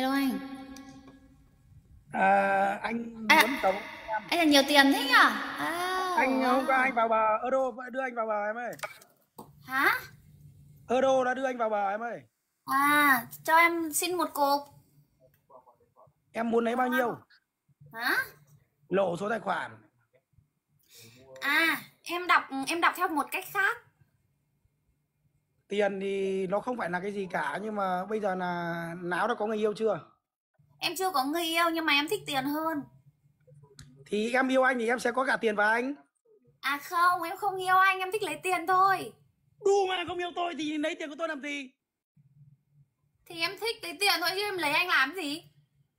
hello anh à, anh à, muốn tổng anh là nhiều tiền thế nhỉ à, anh ờ, hôm qua anh vào bờ euro đưa anh vào bờ em ơi hả euro đã đưa anh vào bờ em ơi à cho em xin một cục em muốn lấy bao nhiêu hả lộ số tài khoản à em đọc em đọc theo một cách khác tiền thì nó không phải là cái gì cả nhưng mà bây giờ là não đã có người yêu chưa em chưa có người yêu nhưng mà em thích tiền hơn thì em yêu anh thì em sẽ có cả tiền và anh à không em không yêu anh em thích lấy tiền thôi đu mà không yêu tôi thì lấy tiền của tôi làm gì thì em thích lấy tiền thôi chứ em lấy anh làm gì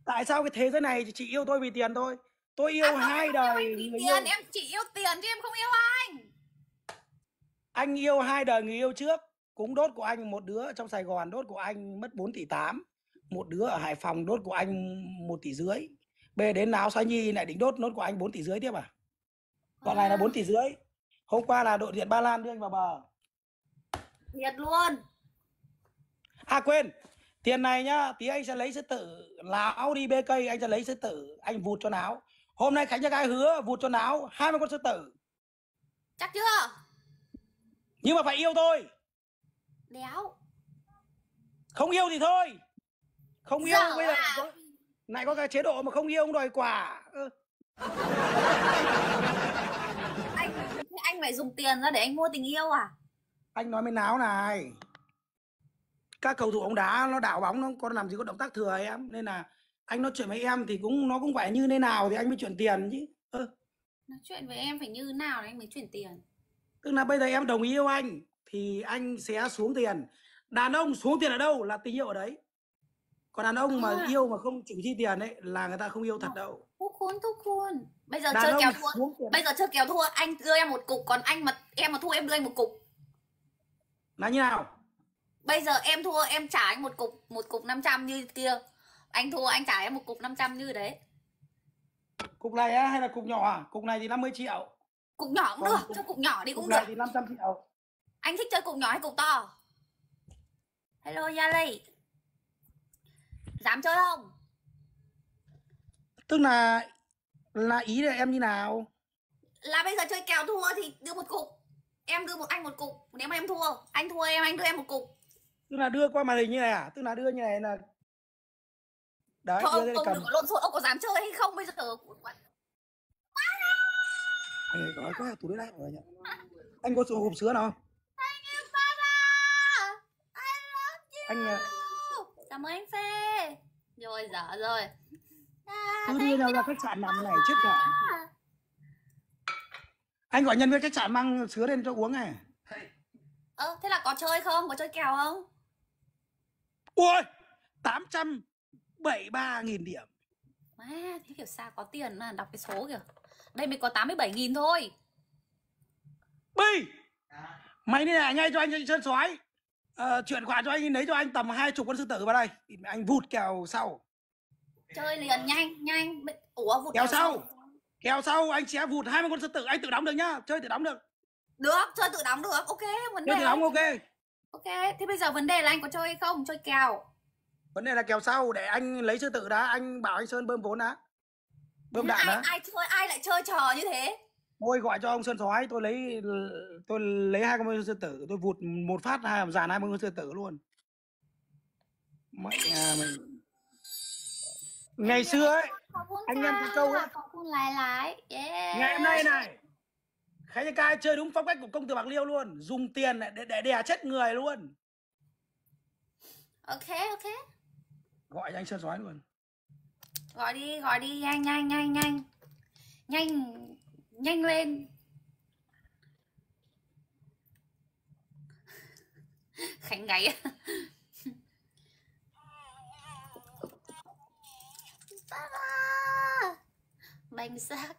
tại sao cái thế giới này chỉ yêu tôi vì tiền thôi tôi yêu à, không, hai em đời yêu vì tiền yêu. em chỉ yêu tiền chứ em không yêu anh anh yêu hai đời người yêu trước cũng đốt của anh một đứa trong Sài Gòn đốt của anh mất 4 tỷ 8 một đứa ở Hải Phòng đốt của anh 1 tỷ rưỡi bê đến áo Xoá Nhi lại định đốt nốt của anh 4 tỷ rưỡi tiếp à, à. bọn à. này là 4 tỷ rưỡi hôm qua là đội tuyển Ba Lan đưa anh vào bờ thiệt luôn à quên tiền này nhá tí anh sẽ lấy sư tử Láo đi bê cây anh sẽ lấy sư tử anh vụt cho áo hôm nay Khánh cho ai hứa vụt cho Láo 20 con sư tử chắc chưa nhưng mà phải yêu tôi béo không yêu thì thôi không yêu Dở bây giờ à. có, lại có cái chế độ mà không yêu không đòi quà ừ. anh anh phải dùng tiền ra để anh mua tình yêu à anh nói mới náo này các cầu thủ bóng đá nó đảo bóng nó có làm gì có động tác thừa em nên là anh nói chuyện với em thì cũng nó cũng phải như thế nào thì anh mới chuyển tiền chứ ừ. nói chuyện với em phải như thế nào thì anh mới chuyển tiền tức là bây giờ em đồng ý yêu anh thì anh sẽ xuống tiền đàn ông xuống tiền ở đâu là tình yêu ở đấy còn đàn ông mà à. yêu mà không chịu chi tiền ấy là người ta không yêu thật ờ. đâu thúc khôn thúc khôn bây giờ đàn chơi kéo thua bây giờ chơi kéo thua anh đưa em một cục còn anh mà em mà thua em đưa anh một cục là như nào bây giờ em thua em trả anh một cục một cục 500 như kia anh thua anh trả em một cục 500 như đấy cục này á hay là cục nhỏ à cục này thì 50 triệu cục nhỏ cũng còn được cục, cho cục nhỏ đi cũng cục được này thì 500 triệu anh thích chơi cục nhỏ hay cục to hello yali dám chơi không tức là là ý là em như nào là bây giờ chơi kèo thua thì đưa một cục em đưa một anh một cục nếu mà em thua anh thua em anh đưa em một cục tức là đưa qua màn hình như này à tức là đưa như này là đấy Thôi, đưa ông, ông cầm. có lộn xộn ông có dám chơi hay không bây giờ Ê, đói quá tủ đấy lại anh có sổ hộp sữa nào không anh à. cảm ơn anh phê rồi dở rồi à, tôi đi đâu ra khách sạn nằm này chết cả anh gọi nhân viên khách sạn mang sứa lên cho uống này ơ ờ, thế là có chơi không có chơi kèo không ui tám trăm bảy ba nghìn điểm má à, thế kiểu sao có tiền mà đọc cái số kìa đây mới có 87 nghìn thôi Bi Mày đi này ngay cho anh sơn sói à, chuyển khoản cho anh lấy cho anh tầm hai chục con sư tử vào đây anh vụt kèo sau chơi liền nhanh nhanh ủa vụt kèo, kèo sau. kèo sau anh sẽ vụt hai mươi con sư tử anh tự đóng được nhá chơi tự đóng được được chơi tự đóng được ok vấn đề chơi tự đóng ok ok thế bây giờ vấn đề là anh có chơi hay không chơi kèo vấn đề là kèo sau để anh lấy sư tử đã anh bảo anh sơn bơm vốn đã bơm đạn đã ai chơi ai lại chơi trò như thế Ôi gọi cho ông Sơn Sói, tôi lấy tôi lấy hai con mông sư tử, tôi vụt một phát hai dàn hai con sư tử luôn. Mẹ mình. Ngày xưa ấy, anh em cái câu ấy. Ngày hôm nay này, Khánh Nhân Ca chơi đúng phong cách của công tử Bạc Liêu luôn, dùng tiền để để đè chết người luôn. Ok ok. Gọi cho anh Sơn Sói luôn. Gọi đi, gọi đi nhanh nhanh nhanh nhanh. Nhanh nhanh lên khánh gáy bánh xác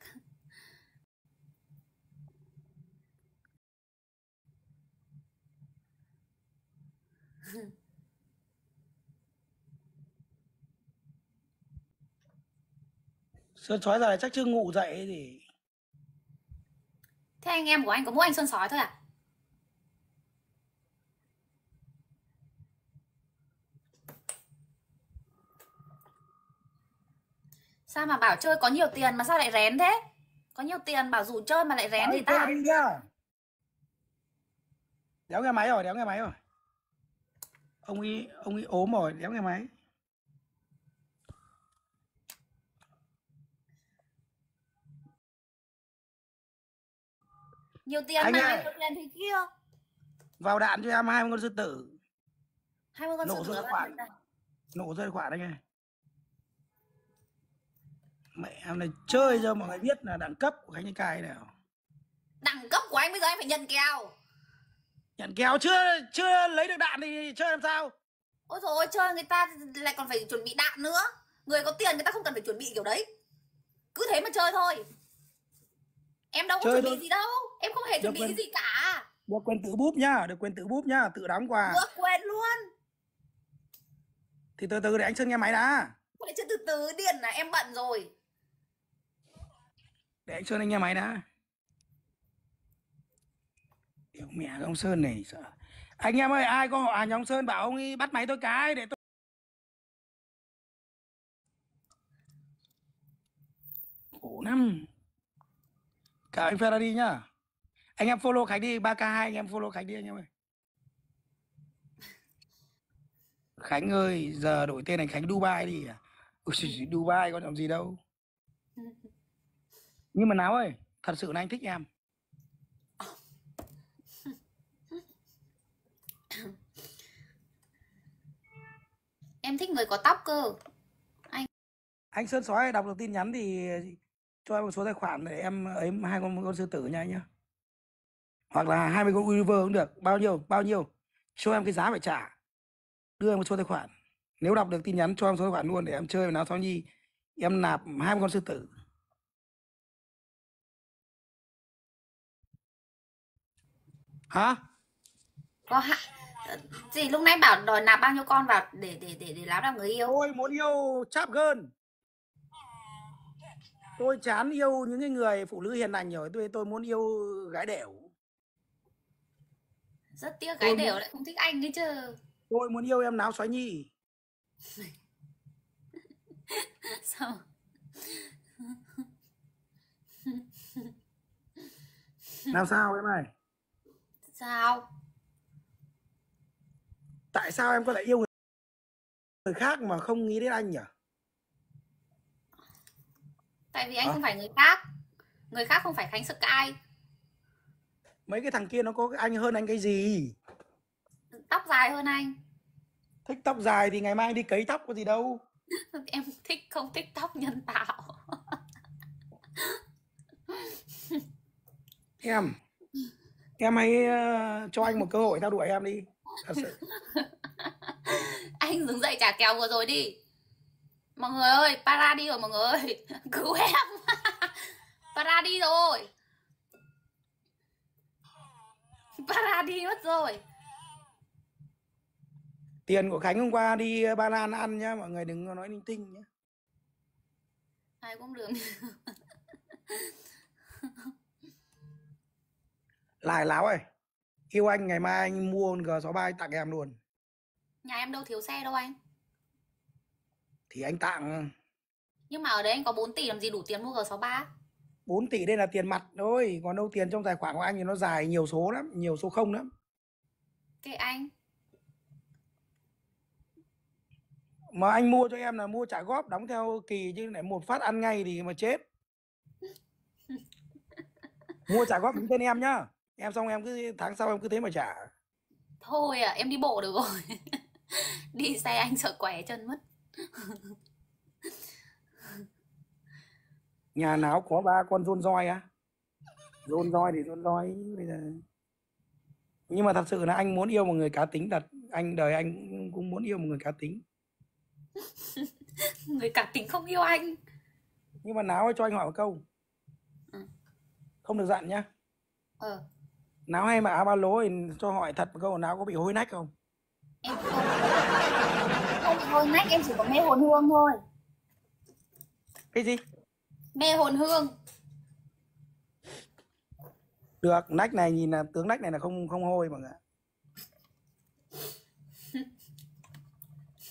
Sơn chói ra chắc chưa ngủ dậy thì Thế anh em của anh có mỗi anh sơn Sói thôi à? Sao mà bảo chơi có nhiều tiền mà sao lại rén thế? Có nhiều tiền bảo rủ chơi mà lại rén thì ta. Đéo nghe máy rồi, đéo nghe máy rồi. Ông ấy ông ấy ốm rồi, đéo nghe máy. nhiều tiền anh mà ơi. nhiều tiền thì kia vào đạn cho em hai con sư tử hai con nổ sư tử khoảng nổ rơi khoảng anh ơi mẹ em này chơi cho mọi người biết là đẳng cấp của anh cai nào đẳng cấp của anh bây giờ anh phải nhận kèo nhận kèo chưa chưa lấy được đạn thì chơi làm sao ôi rồi ôi chơi người ta lại còn phải chuẩn bị đạn nữa người có tiền người ta không cần phải chuẩn bị kiểu đấy cứ thế mà chơi thôi em đâu có Chơi chuẩn thôi. bị gì đâu em không hề chuẩn bị gì cả được quên tự búp nhá được quên tự búp nhá tự đóng quà được quên luôn thì từ từ để anh sơn nghe máy đã Vậy chứ từ từ điện là em bận rồi để anh sơn anh nghe máy đã Yêu mẹ cái ông Sơn này sợ. Anh em ơi, ai có họ à nhà ông Sơn bảo ông ấy bắt máy tôi cái để tôi khổ năm cả anh Ferrari nhá anh em follow Khánh đi 3 k 2 anh em follow Khánh đi anh em ơi Khánh ơi giờ đổi tên thành Khánh Dubai đi à? Ui, Dubai có làm gì đâu nhưng mà nào ơi thật sự là anh thích em em thích người có tóc cơ anh anh sơn sói đọc được tin nhắn thì cho em một số tài khoản để em ấy hai con con sư tử nha anh nhá hoặc là 20 con Univer cũng được bao nhiêu bao nhiêu cho em cái giá phải trả đưa em một số tài khoản nếu đọc được tin nhắn cho em số tài khoản luôn để em chơi với nó sau nhi em nạp 20 con sư tử hả có hả gì lúc nãy bảo đòi nạp bao nhiêu con vào để để để để làm làm người yêu ôi muốn yêu chắp gơn tôi chán yêu những cái người phụ nữ hiền lành rồi tôi tôi muốn yêu gái đểu rất tiếc gái tôi đểu muốn... lại không thích anh đấy chứ tôi muốn yêu em náo xoáy nhi sao làm sao em này sao tại sao em có lại yêu người khác mà không nghĩ đến anh nhỉ tại vì anh à. không phải người khác người khác không phải khánh sky mấy cái thằng kia nó có anh hơn anh cái gì tóc dài hơn anh thích tóc dài thì ngày mai anh đi cấy tóc có gì đâu em thích không thích tóc nhân tạo em em hãy ờ, cho anh một cơ hội theo đuổi em đi thật sự anh đứng dậy trả kèo vừa rồi đi mọi người ơi para đi rồi mọi người ơi cứu em para đi rồi para đi mất rồi tiền của khánh hôm qua đi ờ, ba lan ăn nhá mọi người đừng nói linh tinh nhá ai cũng được lại láo ơi yêu anh ngày mai anh mua g sáu ba tặng em luôn nhà em đâu thiếu xe đâu anh thì anh tặng nhưng mà ở đấy anh có 4 tỷ làm gì đủ tiền mua G63 4 tỷ đây là tiền mặt thôi còn đâu tiền trong tài khoản của anh thì nó dài nhiều số lắm nhiều số không lắm thế anh mà anh mua cho em là mua trả góp đóng theo kỳ chứ lại một phát ăn ngay thì mà chết mua trả góp đứng tên em nhá em xong em cứ tháng sau em cứ thế mà trả thôi à em đi bộ được rồi đi xe anh sợ què chân mất nhà nào có ba con rôn roi á rôn roi thì rôn roi bây giờ nhưng mà thật sự là anh muốn yêu một người cá tính thật anh đời anh cũng muốn yêu một người cá tính người cá tính không yêu anh nhưng mà náo ơi cho anh hỏi một câu ừ. không được dặn nhá ờ náo hay mà áo ba lố thì cho hỏi thật một câu náo có bị hôi nách không em không thôi nách em chỉ có mê hồn hương thôi cái gì mê hồn hương được nách này nhìn là tướng nách này là không không hôi mọi người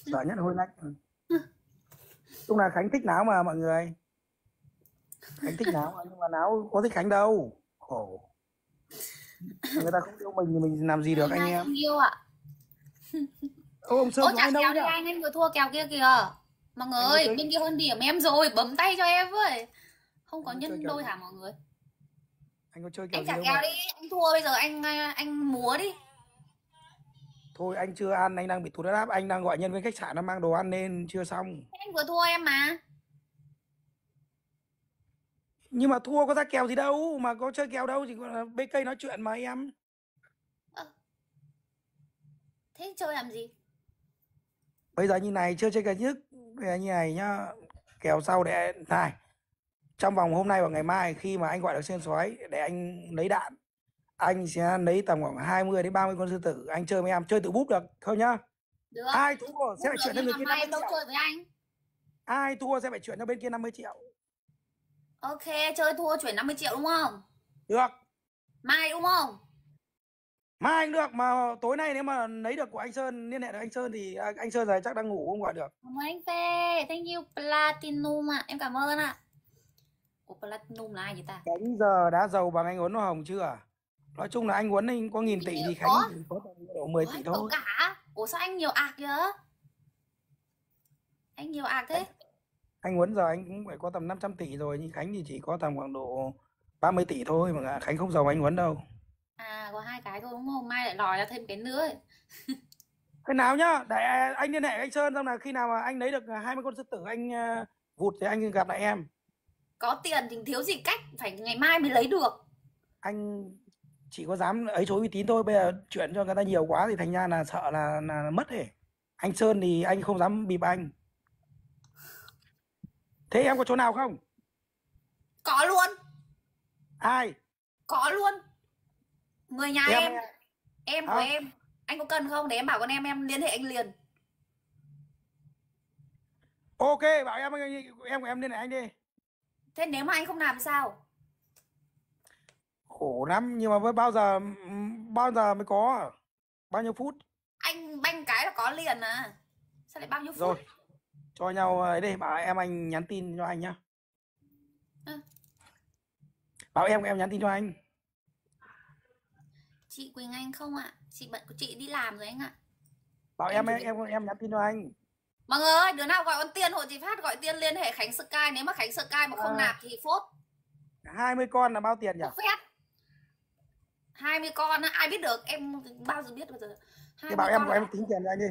sợ nhất là hôi nách lúc là khánh thích náo mà mọi người khánh thích náo mà nhưng mà náo có thích khánh đâu khổ người ta không yêu mình thì mình làm gì được anh em yêu ạ Ô, ông Sơn Ô, chả kèo đi anh em vừa thua kèo kia kìa Mọi người ơi, bên kia hơn điểm em rồi Bấm tay cho em với Không có anh nhân đôi hả mọi người Anh có chơi kèo Anh chả kèo đi, anh thua bây giờ anh à, anh múa đi Thôi anh chưa ăn, anh đang bị tụt huyết áp Anh đang gọi nhân viên khách sạn nó mang đồ ăn nên chưa xong Anh vừa thua em mà nhưng mà thua có ra kèo gì đâu mà có chơi kèo đâu chỉ có cây nói chuyện mà em thế chơi làm gì bây giờ như này chưa chơi cái trước bây như này nhá kèo sau để này trong vòng hôm nay và ngày mai khi mà anh gọi được xuyên sói để anh lấy đạn anh sẽ lấy tầm khoảng 20 đến 30 con sư tử anh chơi với em chơi tự búp được không nhá được. ai thua sẽ phải chuyển cho bên kia 50 triệu chơi với anh. ai thua sẽ phải chuyển cho bên kia 50 triệu ok chơi thua chuyển 50 triệu đúng không được mai đúng không mai anh được mà tối nay nếu mà lấy được của anh Sơn liên hệ được anh Sơn thì à, anh Sơn giờ chắc đang ngủ không gọi được cảm ơn anh Phê thank you platinum ạ à. em cảm ơn ạ à. Ủa platinum là ai vậy ta Khánh giờ đã giàu bằng anh Huấn hoa hồng chưa nói chung là anh Huấn anh có nghìn tỷ thì Khánh có, có độ mười tỷ thôi cả Ủa sao anh nhiều ạc vậy anh nhiều ạc thế anh, anh Huấn giờ anh cũng phải có tầm 500 tỷ rồi nhưng Khánh thì chỉ có tầm khoảng độ 30 tỷ thôi mà Khánh không giàu anh Huấn đâu có hai cái thôi đúng không mai lại lòi ra thêm cái nữa ấy. cái nào nhá để anh liên hệ anh sơn xong là khi nào mà anh lấy được 20 con sư tử anh ờ, vụt thì anh gặp lại em có tiền thì thiếu gì cách phải ngày mai mới lấy được anh chỉ có dám ấy chối uy tín thôi bây giờ chuyện cho người ta nhiều quá thì thành ra là sợ là là, là mất hết anh sơn thì anh không dám bịp anh thế em có chỗ nào không có luôn ai có luôn người nhà em em, em của à. em anh có cần không để em bảo con em em liên hệ anh liền ok bảo em em của em liên hệ anh đi thế nếu mà anh không làm sao khổ lắm nhưng mà với bao giờ bao giờ mới có bao nhiêu phút anh banh cái là có liền à sao lại bao nhiêu phút rồi cho nhau ấy ờ, đi bảo em anh nhắn tin cho anh nhá à. bảo em em nhắn tin cho anh chị Quỳnh Anh không ạ? Chị bận của chị đi làm rồi anh ạ. Bảo em em em, em nhắn tin cho anh. Mọi người ơi, đứa nào gọi con tiền hộ chị Phát gọi tiên liên hệ Khánh Sky nếu mà Khánh Sky mà không à, nạp thì phốt. 20 con là bao tiền nhỉ? Phép. 20 con ai biết được, em bao giờ biết bao giờ. Thì bảo em của em tính tiền cho anh đi.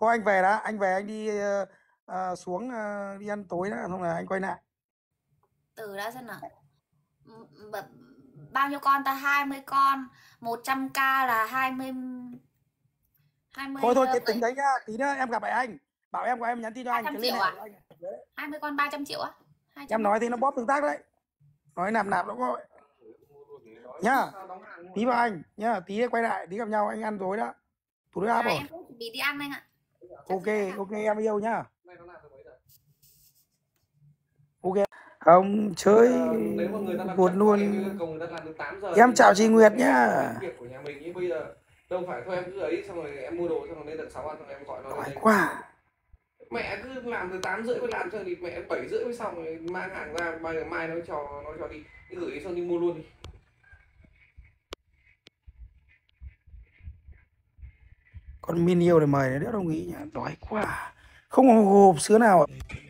Thôi anh về đã, anh về anh đi uh, uh, xuống uh, đi ăn tối đó, không là anh quay lại. Từ đã xem nào. B bao nhiêu con ta 20 con 100k là 20 20 Thôi thôi ờ, cái tính đấy nhá, tí nữa em gặp lại anh. Bảo em của em nhắn tin cho anh. 200 triệu à? Anh. 20 con 300 triệu á? À? Em nói thì nó bóp tương tác đấy. Nói nạp nạp nó có nhá. Tí vào anh nhá, tí quay lại, tí gặp nhau anh ăn rồi đó. Thủ đứa áp rồi. Em cũng bị đi ăn anh ạ. Ok, ok em yêu nhá không chơi ờ, buồn luôn em chào chị Nguyệt nhá đâu phải thôi em cứ ấy xong rồi em mua đồ xong rồi lên tận sáu ăn xong rồi em gọi nó Đói quá mẹ cứ làm từ tám rưỡi mới làm cho thì mẹ bảy rưỡi mới xong rồi mang hàng ra mai mai nó cho nó cho đi gửi xong đi mua luôn đi con min yêu này mời nữa đâu nghĩ nhỉ đói quá không có hộp sữa nào ạ